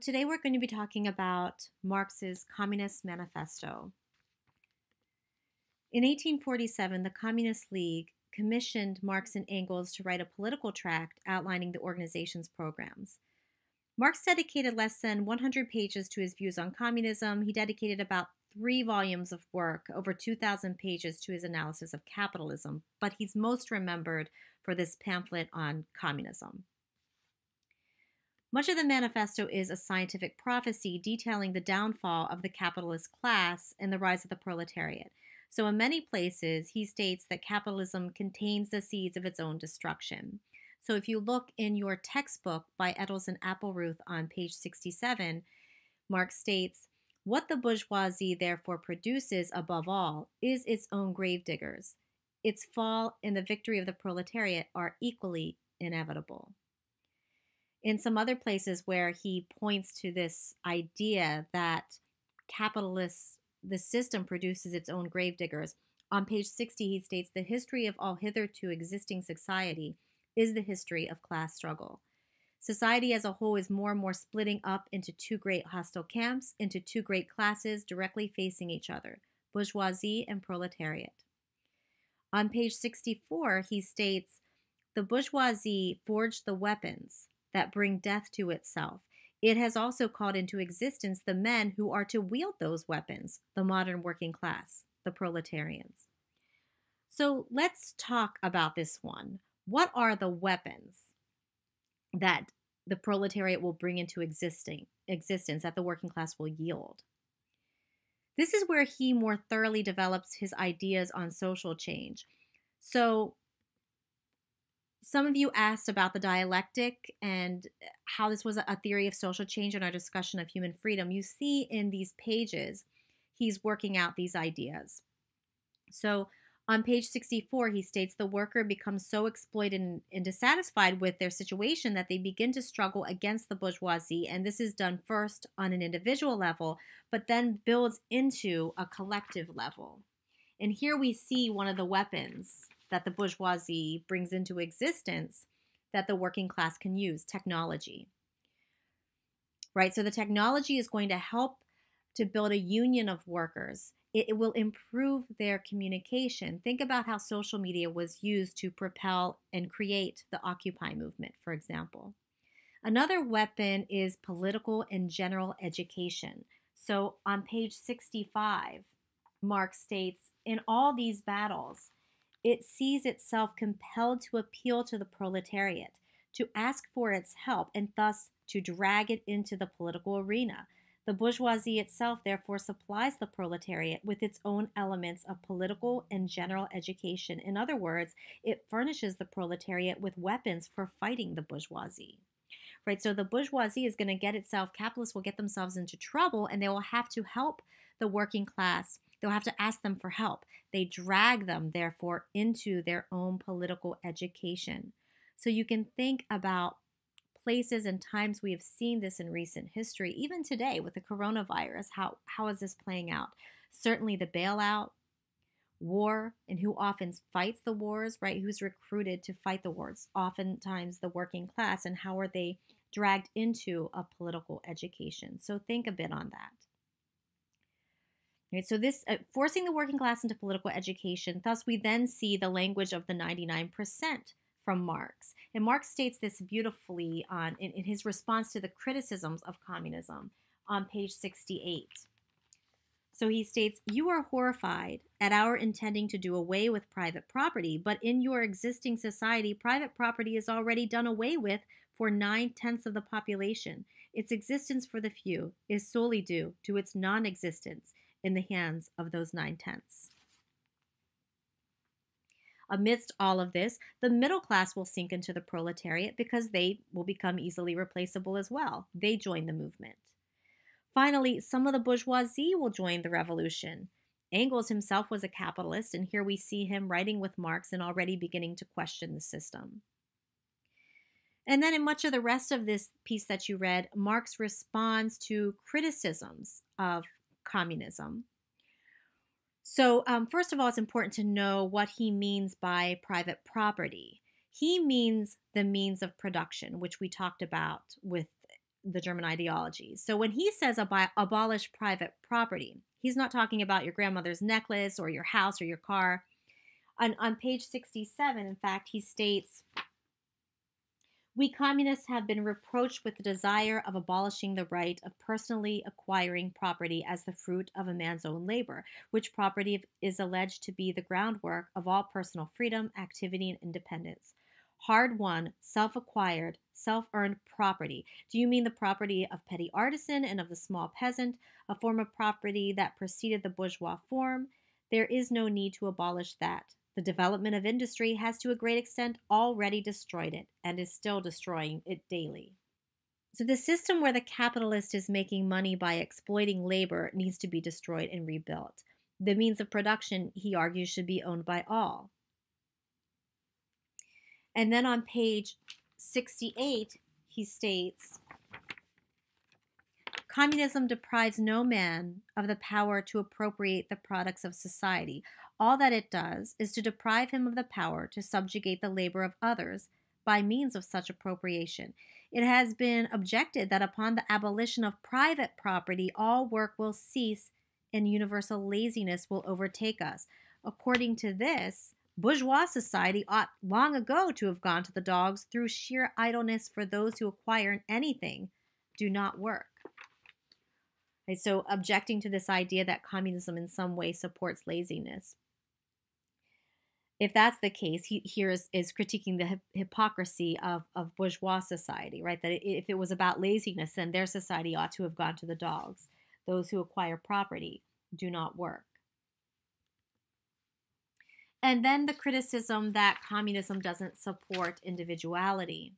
Today we're going to be talking about Marx's Communist Manifesto. In 1847, the Communist League commissioned Marx and Engels to write a political tract outlining the organization's programs. Marx dedicated less than 100 pages to his views on communism. He dedicated about three volumes of work, over 2,000 pages, to his analysis of capitalism, but he's most remembered for this pamphlet on communism. Much of the manifesto is a scientific prophecy detailing the downfall of the capitalist class and the rise of the proletariat. So, in many places, he states that capitalism contains the seeds of its own destruction. So, if you look in your textbook by Edels and Appleruth on page 67, Marx states, What the bourgeoisie therefore produces above all is its own gravediggers. Its fall and the victory of the proletariat are equally inevitable in some other places where he points to this idea that capitalists, the system produces its own gravediggers. On page 60, he states the history of all hitherto existing society is the history of class struggle. Society as a whole is more and more splitting up into two great hostile camps, into two great classes directly facing each other bourgeoisie and proletariat. On page 64, he states the bourgeoisie forged the weapons that bring death to itself. It has also called into existence the men who are to wield those weapons, the modern working class, the proletarians. So let's talk about this one. What are the weapons that the proletariat will bring into existing, existence that the working class will yield? This is where he more thoroughly develops his ideas on social change. So some of you asked about the dialectic and uh, how this was a theory of social change in our discussion of human freedom. You see in these pages, he's working out these ideas. So on page 64, he states the worker becomes so exploited and, and dissatisfied with their situation that they begin to struggle against the bourgeoisie. And this is done first on an individual level, but then builds into a collective level. And here we see one of the weapons that the bourgeoisie brings into existence that the working class can use technology. Right? So the technology is going to help to build a union of workers. It, it will improve their communication. Think about how social media was used to propel and create the Occupy movement, for example. Another weapon is political and general education. So on page 65, Marx states In all these battles, it sees itself compelled to appeal to the proletariat, to ask for its help, and thus to drag it into the political arena. The bourgeoisie itself therefore supplies the proletariat with its own elements of political and general education. In other words, it furnishes the proletariat with weapons for fighting the bourgeoisie. Right? So the bourgeoisie is going to get itself, capitalists will get themselves into trouble, and they will have to help the working class They'll have to ask them for help. They drag them, therefore, into their own political education. So you can think about places and times we have seen this in recent history, even today with the coronavirus. How, how is this playing out? Certainly the bailout, war, and who often fights the wars, right? Who's recruited to fight the wars? Oftentimes the working class, and how are they dragged into a political education? So think a bit on that. Right, so this uh, forcing the working class into political education. Thus, we then see the language of the 99% from Marx. And Marx states this beautifully on, in, in his response to the criticisms of communism on page 68. So he states, You are horrified at our intending to do away with private property, but in your existing society, private property is already done away with for nine tenths of the population. Its existence for the few is solely due to its non existence in the hands of those nine tenths. Amidst all of this, the middle class will sink into the proletariat because they will become easily replaceable as well. They join the movement. Finally, some of the bourgeoisie will join the revolution. Engels himself was a capitalist, and here we see him writing with Marx and already beginning to question the system. And then, in much of the rest of this piece that you read, Marx responds to criticisms of communism. So, um, first of all, it's important to know what he means by private property. He means the means of production, which we talked about with the German ideology. So, when he says ab- abolish private property, he's not talking about your grandmother's necklace or your house or your car. On, on page 67, in fact, he states we communists have been reproached with the desire of abolishing the right of personally acquiring property as the fruit of a man's own labor, which property is alleged to be the groundwork of all personal freedom, activity, and independence. Hard won, self acquired, self earned property. Do you mean the property of petty artisan and of the small peasant, a form of property that preceded the bourgeois form? There is no need to abolish that. The development of industry has to a great extent already destroyed it and is still destroying it daily. So, the system where the capitalist is making money by exploiting labor needs to be destroyed and rebuilt. The means of production, he argues, should be owned by all. And then on page 68, he states Communism deprives no man of the power to appropriate the products of society, all that it does is to deprive him of the power to subjugate the labor of others by means of such appropriation. It has been objected that upon the abolition of private property, all work will cease and universal laziness will overtake us. According to this, bourgeois society ought long ago to have gone to the dogs through sheer idleness for those who acquire anything do not work. so, objecting to this idea that communism in some way supports laziness if that's the case, he here is, is critiquing the hypocrisy of, of bourgeois society, right? That if it was about laziness, then their society ought to have gone to the dogs. Those who acquire property do not work. And then the criticism that communism doesn't support individuality.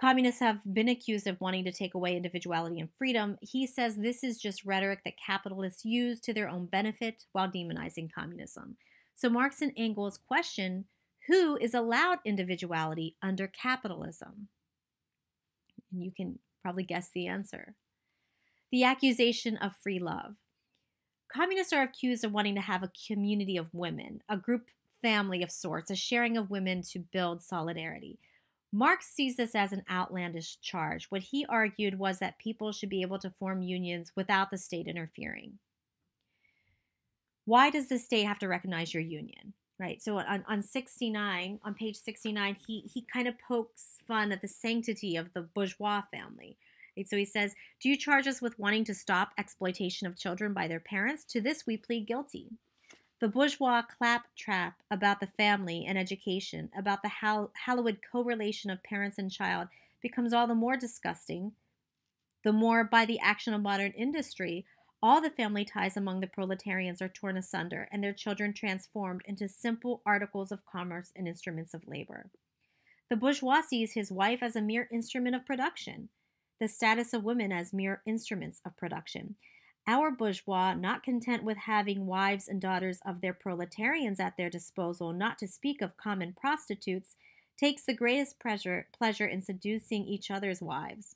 Communists have been accused of wanting to take away individuality and freedom. He says this is just rhetoric that capitalists use to their own benefit while demonizing communism. So Marx and Engels question who is allowed individuality under capitalism? And you can probably guess the answer. The accusation of free love. Communists are accused of wanting to have a community of women, a group family of sorts, a sharing of women to build solidarity. Marx sees this as an outlandish charge. What he argued was that people should be able to form unions without the state interfering why does the state have to recognize your union? Right. So on, on 69, on page 69, he, he kind of pokes fun at the sanctity of the bourgeois family. So he says, Do you charge us with wanting to stop exploitation of children by their parents? To this we plead guilty. The bourgeois claptrap about the family and education, about the Hollywood hallowed correlation of parents and child, becomes all the more disgusting, the more by the action of modern industry all the family ties among the proletarians are torn asunder and their children transformed into simple articles of commerce and instruments of labor. The bourgeois sees his wife as a mere instrument of production, the status of women as mere instruments of production. Our bourgeois, not content with having wives and daughters of their proletarians at their disposal, not to speak of common prostitutes, takes the greatest pleasure, pleasure in seducing each other's wives.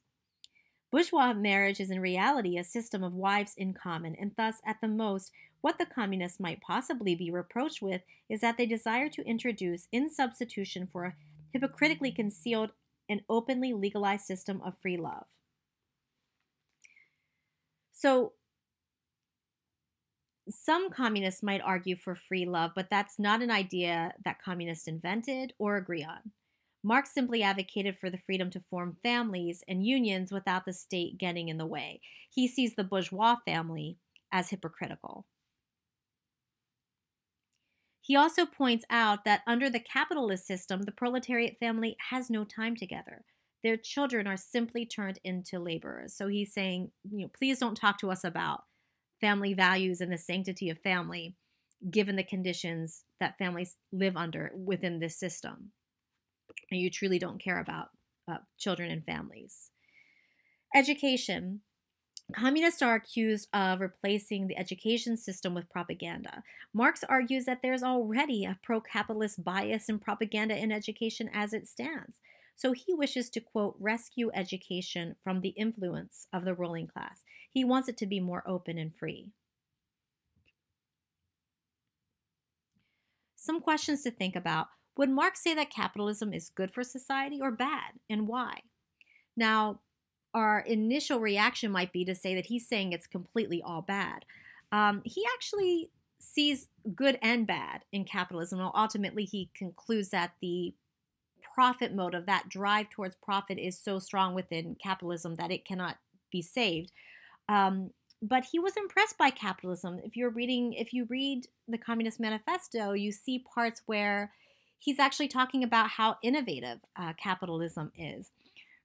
Bourgeois marriage is in reality a system of wives in common, and thus, at the most, what the communists might possibly be reproached with is that they desire to introduce, in substitution for a hypocritically concealed and openly legalized system of free love. So, some communists might argue for free love, but that's not an idea that communists invented or agree on. Marx simply advocated for the freedom to form families and unions without the state getting in the way. He sees the bourgeois family as hypocritical. He also points out that under the capitalist system, the proletariat family has no time together. Their children are simply turned into laborers. So he's saying, you know, please don't talk to us about family values and the sanctity of family, given the conditions that families live under within this system and you truly don't care about uh, children and families. Education. Communists are accused of replacing the education system with propaganda. Marx argues that there's already a pro capitalist bias and propaganda in education as it stands. So he wishes to, quote, rescue education from the influence of the ruling class. He wants it to be more open and free. Some questions to think about. Would Marx say that capitalism is good for society or bad, and why? Now, our initial reaction might be to say that he's saying it's completely all bad. Um, he actually sees good and bad in capitalism. Well, ultimately, he concludes that the profit motive, that drive towards profit, is so strong within capitalism that it cannot be saved. Um, but he was impressed by capitalism. If you're reading, if you read the Communist Manifesto, you see parts where he's actually talking about how innovative uh, capitalism is.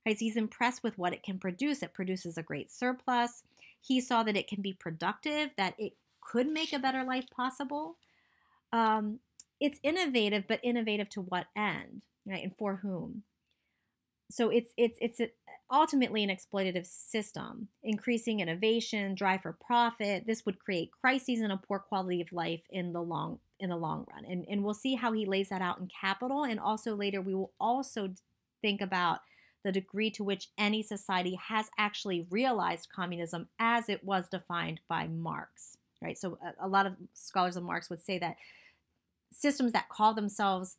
Right? He's impressed with what it can produce. It produces a great surplus. He saw that it can be productive, that it could make a better life possible. Um, it's innovative, but innovative to what end, right? And for whom? so it's it's it's ultimately an exploitative system increasing innovation drive for profit this would create crises and a poor quality of life in the long in the long run and and we'll see how he lays that out in capital and also later we will also think about the degree to which any society has actually realized communism as it was defined by marx right so a, a lot of scholars of marx would say that systems that call themselves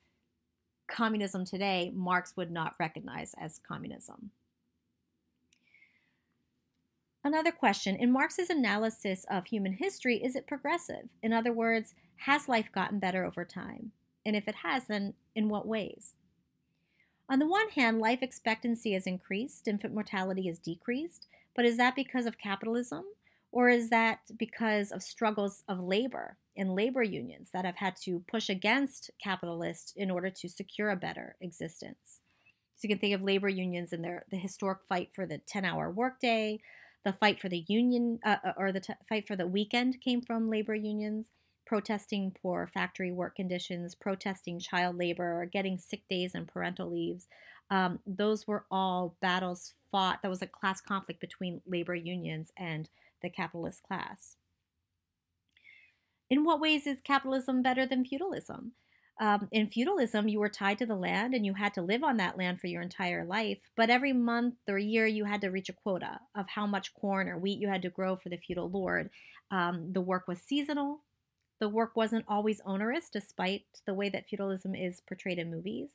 communism today, Marx would not recognize as communism. Another question In Marx's analysis of human history, is it progressive? In other words, has life gotten better over time? And if it has, then in what ways? On the one hand, life expectancy has increased, infant mortality has decreased, but is that because of capitalism? Or is that because of struggles of labor in labor unions that have had to push against capitalists in order to secure a better existence? So you can think of labor unions and their the historic fight for the 10-hour workday, the fight for the union uh, uh, or the t- fight for the weekend came from labor unions protesting poor factory work conditions, protesting child labor, getting sick days and parental leaves. Um, those were all battles fought. That was a class conflict between labor unions and the capitalist class. In what ways is capitalism better than feudalism? Um, in feudalism, you were tied to the land and you had to live on that land for your entire life. But every month or year, you had to reach a quota of how much corn or wheat you had to grow for the feudal lord. Um, the work was seasonal. The work wasn't always onerous, despite the way that feudalism is portrayed in movies.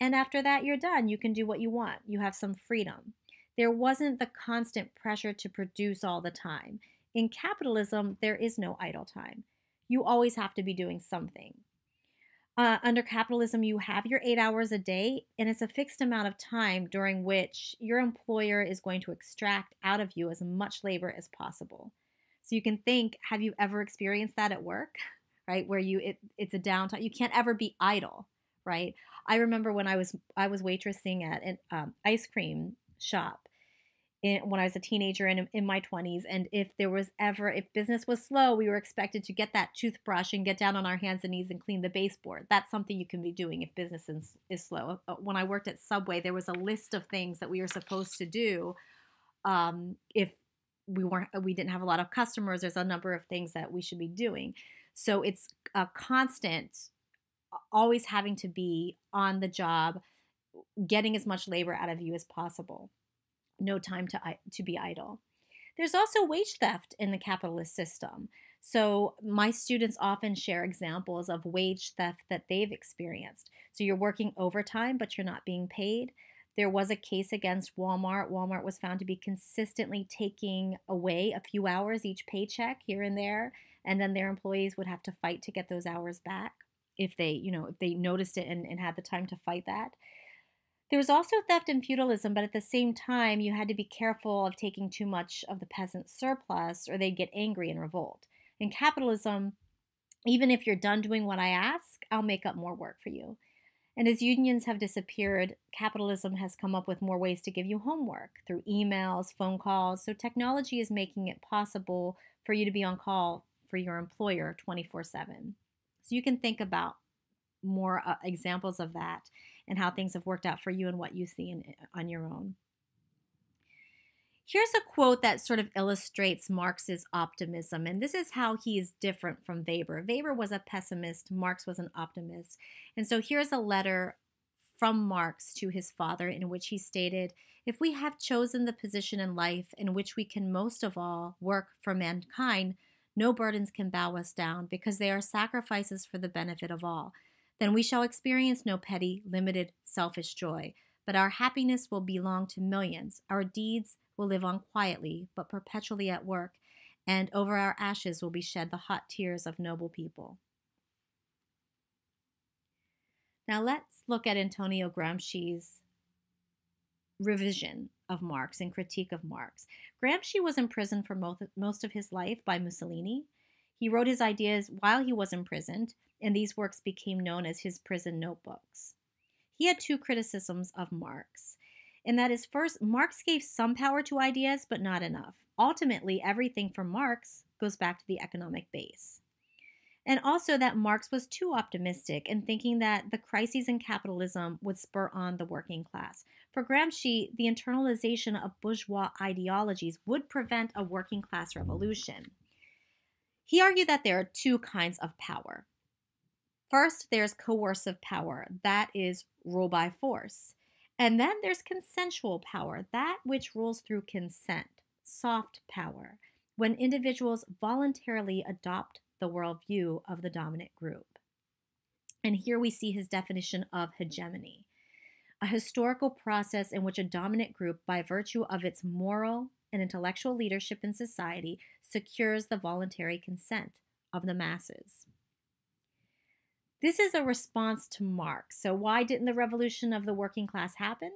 And after that, you're done. You can do what you want, you have some freedom. There wasn't the constant pressure to produce all the time. In capitalism, there is no idle time. You always have to be doing something. Uh, under capitalism, you have your eight hours a day, and it's a fixed amount of time during which your employer is going to extract out of you as much labor as possible. So you can think, have you ever experienced that at work? Right, where you it, it's a downtime. You can't ever be idle, right? I remember when I was I was waitressing at an um, ice cream shop in, when I was a teenager and in my 20s. And if there was ever, if business was slow, we were expected to get that toothbrush and get down on our hands and knees and clean the baseboard. That's something you can be doing if business is, is slow. Uh, when I worked at Subway, there was a list of things that we were supposed to do um, if we weren't, we didn't have a lot of customers. There's a number of things that we should be doing. So it's a constant, always having to be on the job getting as much labor out of you as possible. No time to, to be idle. There's also wage theft in the capitalist system. So, my students often share examples of wage theft that they've experienced. So, you're working overtime, but you're not being paid. There was a case against Walmart. Walmart was found to be consistently taking away a few hours each paycheck here and there, and then their employees would have to fight to get those hours back if they, you know, if they noticed it and, and had the time to fight that. There was also theft and feudalism, but at the same time, you had to be careful of taking too much of the peasant's surplus or they'd get angry and revolt. In capitalism, even if you're done doing what I ask, I'll make up more work for you. And as unions have disappeared, capitalism has come up with more ways to give you homework through emails, phone calls. So technology is making it possible for you to be on call for your employer 24 7. So you can think about more uh, examples of that and how things have worked out for you and what you see in, eh, on your own. Here's a quote that sort of illustrates Marx's optimism, and this is how he is different from Weber. Weber was a pessimist, Marx was an optimist. And so here's a letter from Marx to his father in which he stated, If we have chosen the position in life in which we can most of all work for mankind, no burdens can bow us down because they are sacrifices for the benefit of all then we shall experience no petty, limited, selfish joy, but our happiness will belong to millions. Our deeds will live on quietly, but perpetually at work, and over our ashes will be shed the hot tears of noble people. Now let's look at Antonio Gramsci's revision of Marx and critique of Marx. Gramsci was imprisoned for most of his life by Mussolini. He wrote his ideas while he was imprisoned and these works became known as his prison notebooks. He had two criticisms of Marx, and that is first, Marx gave some power to ideas, but not enough. Ultimately, everything from Marx goes back to the economic base. And also that Marx was too optimistic in thinking that the crises in capitalism would spur on the working class. For Gramsci, the internalization of bourgeois ideologies would prevent a working class revolution. He argued that there are two kinds of power First, there's coercive power, that is rule by force. And then there's consensual power, that which rules through consent, soft power, when individuals voluntarily adopt the worldview of the dominant group. And here we see his definition of hegemony a historical process in which a dominant group, by virtue of its moral and intellectual leadership in society, secures the voluntary consent of the masses. This is a response to Marx. So, why didn't the revolution of the working class happen?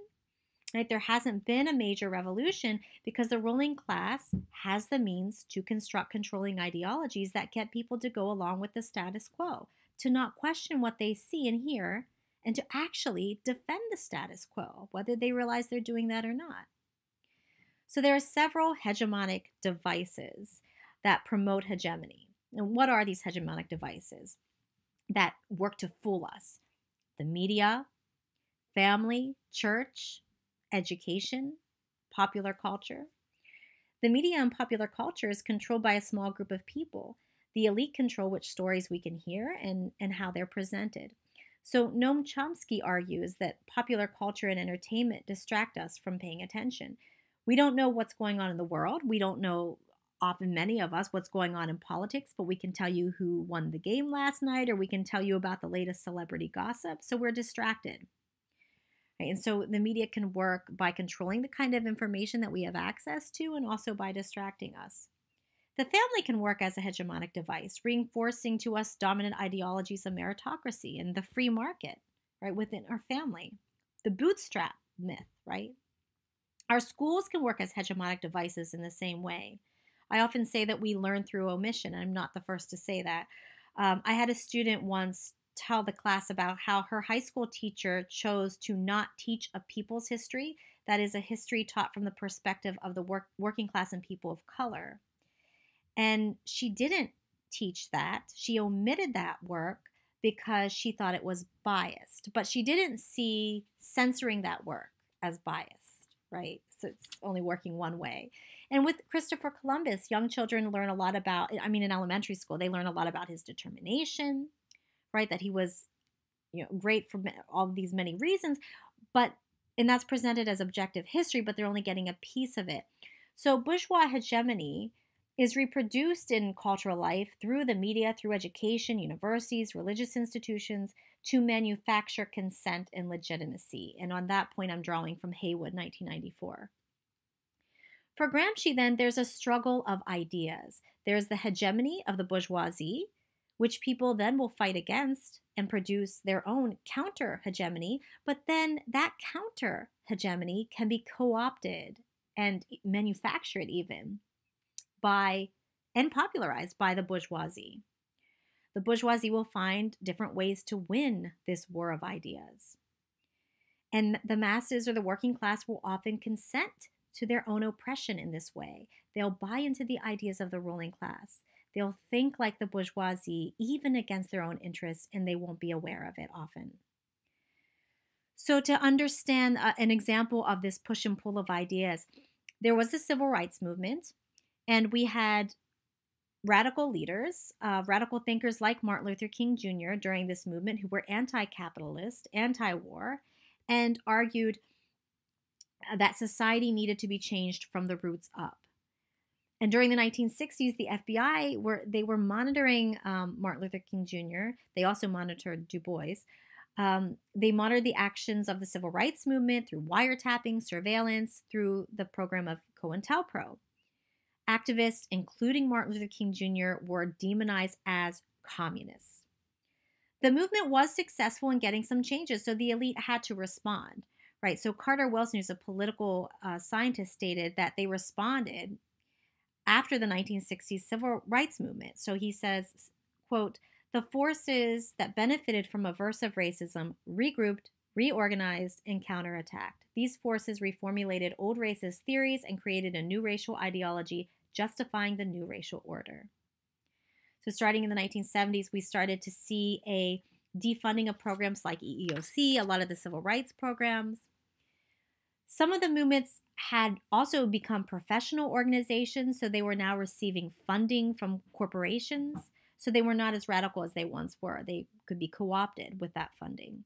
Right? There hasn't been a major revolution because the ruling class has the means to construct controlling ideologies that get people to go along with the status quo, to not question what they see and hear, and to actually defend the status quo, whether they realize they're doing that or not. So there are several hegemonic devices that promote hegemony. And what are these hegemonic devices? that work to fool us the media, family, church, education, popular culture. The media and popular culture is controlled by a small group of people. The elite control which stories we can hear and, and how they're presented. So, Noam Chomsky argues that popular culture and entertainment distract us from paying attention. We don't know what's going on in the world. We don't know often many of us what's going on in politics, but we can tell you who won the game last night or we can tell you about the latest celebrity gossip. So we're distracted. Right? And so the media can work by controlling the kind of information that we have access to and also by distracting us. The family can work as a hegemonic device, reinforcing to us dominant ideologies of meritocracy and the free market, right, within our family. The bootstrap myth, right? Our schools can work as hegemonic devices in the same way. I often say that we learn through omission, I'm not the first to say that. Um, I had a student once tell the class about how her high school teacher chose to not teach a people's history, that is, a history taught from the perspective of the work, working class and people of color. And she didn't teach that, she omitted that work because she thought it was biased, but she didn't see censoring that work as biased, right? So it's only working one way. And with Christopher Columbus, young children learn a lot about, I mean, in elementary school, they learn a lot about his determination, right? That he was, you know, great for all these many reasons, but, and that's presented as objective history, but they're only getting a piece of it. So bourgeois hegemony is reproduced in cultural life through the media, through education, universities, religious institutions to manufacture consent and legitimacy. And on that point, I'm drawing from Haywood, 1994. For Gramsci, then, there's a struggle of ideas. There's the hegemony of the bourgeoisie, which people then will fight against and produce their own counter hegemony, but then that counter hegemony can be co opted and manufactured even by and popularized by the bourgeoisie. The bourgeoisie will find different ways to win this war of ideas. And the masses or the working class will often consent to their own oppression in this way. They'll buy into the ideas of the ruling class. They'll think like the bourgeoisie, even against their own interests, and they won't be aware of it often. So, to understand uh, an example of this push and pull of ideas, there was the civil rights movement, and we had radical leaders, uh, radical thinkers like Martin Luther King Jr. during this movement who were anti capitalist, anti war, and argued uh, that society needed to be changed from the roots up. And during the 1960s, the FBI were they were monitoring um, Martin Luther King Jr. They also monitored Du Bois. Um, they monitored the actions of the civil rights movement through wiretapping, surveillance, through the program of COINTELPRO. Activists, including Martin Luther King Jr., were demonized as communists. The movement was successful in getting some changes, so the elite had to respond right? So Carter Wells, who's a political uh, scientist, stated that they responded after the 1960s civil rights movement. So he says, quote, the forces that benefited from aversive racism regrouped, reorganized, and counterattacked. These forces reformulated old racist theories and created a new racial ideology justifying the new racial order. So starting in the 1970s, we started to see a defunding of programs like EEOC, a lot of the civil rights programs. Some of the movements had also become professional organizations, so they were now receiving funding from corporations. So they were not as radical as they once were. They could be co opted with that funding.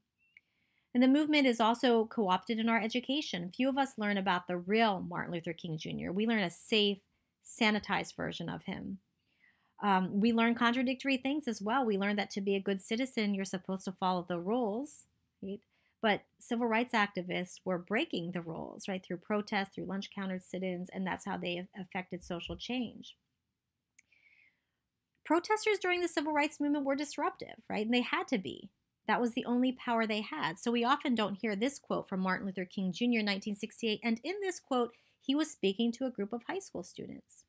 And the movement is also co opted in our education. Few of us learn about the real Martin Luther King Jr., we learn a safe, sanitized version of him. Um, we learn contradictory things as well. We learn that to be a good citizen, you're supposed to follow the rules, right? But civil rights activists were breaking the rules, right, through protests, through lunch counter sit ins, and that's how they affected social change. Protesters during the civil rights movement were disruptive, right? And they had to be. That was the only power they had. So we often don't hear this quote from Martin Luther King Jr. in 1968. And in this quote, he was speaking to a group of high school students.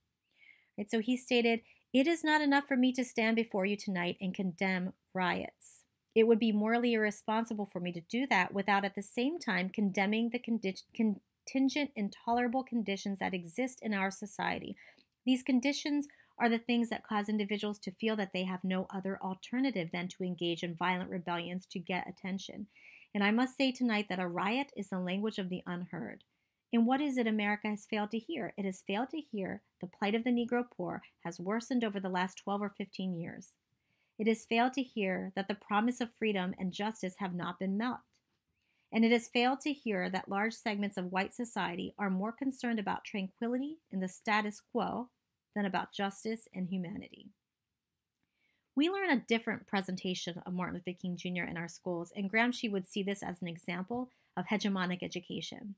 Right, so he stated, it is not enough for me to stand before you tonight and condemn riots. It would be morally irresponsible for me to do that without at the same time condemning the condi- contingent intolerable conditions that exist in our society. These conditions are the things that cause individuals to feel that they have no other alternative than to engage in violent rebellions to get attention. And I must say tonight that a riot is the language of the unheard. And what is it America has failed to hear? It has failed to hear the plight of the Negro poor has worsened over the last 12 or 15 years. It has failed to hear that the promise of freedom and justice have not been met. And it has failed to hear that large segments of white society are more concerned about tranquility and the status quo than about justice and humanity. We learn a different presentation of Martin Luther King Jr. in our schools, and Gramsci would see this as an example of hegemonic education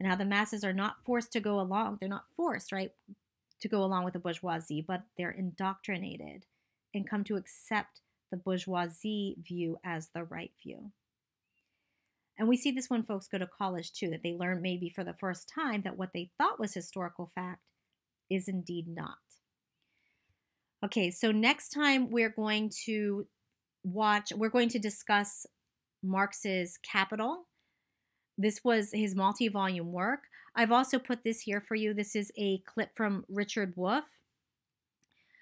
and how the masses are not forced to go along. They're not forced, right, to go along with the bourgeoisie, but they're indoctrinated and come to accept the bourgeoisie view as the right view. And we see this when folks go to college too, that they learn maybe for the first time that what they thought was historical fact is indeed not. Okay, so next time we're going to watch, we're going to discuss Marx's Capital this was his multi volume work. I've also put this here for you. This is a clip from Richard Wolff.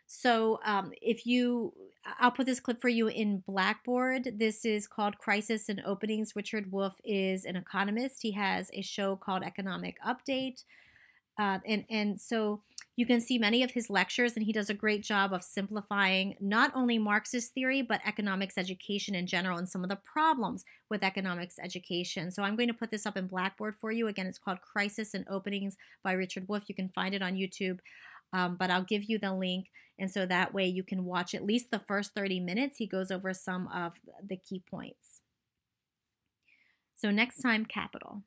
So um, if you, I'll put this clip for you in Blackboard. This is called Crisis and Openings. Richard Wolff is an economist. He has a show called Economic Update. Uh, and, and so you can see many of his lectures, and he does a great job of simplifying not only Marxist theory, but economics education in general and some of the problems with economics education. So I'm going to put this up in Blackboard for you. Again, it's called Crisis and Openings by Richard Wolff. You can find it on YouTube. Um, but I'll give you the link. And so that way you can watch at least the first 30 minutes. He goes over some of the key points. So next time, capital.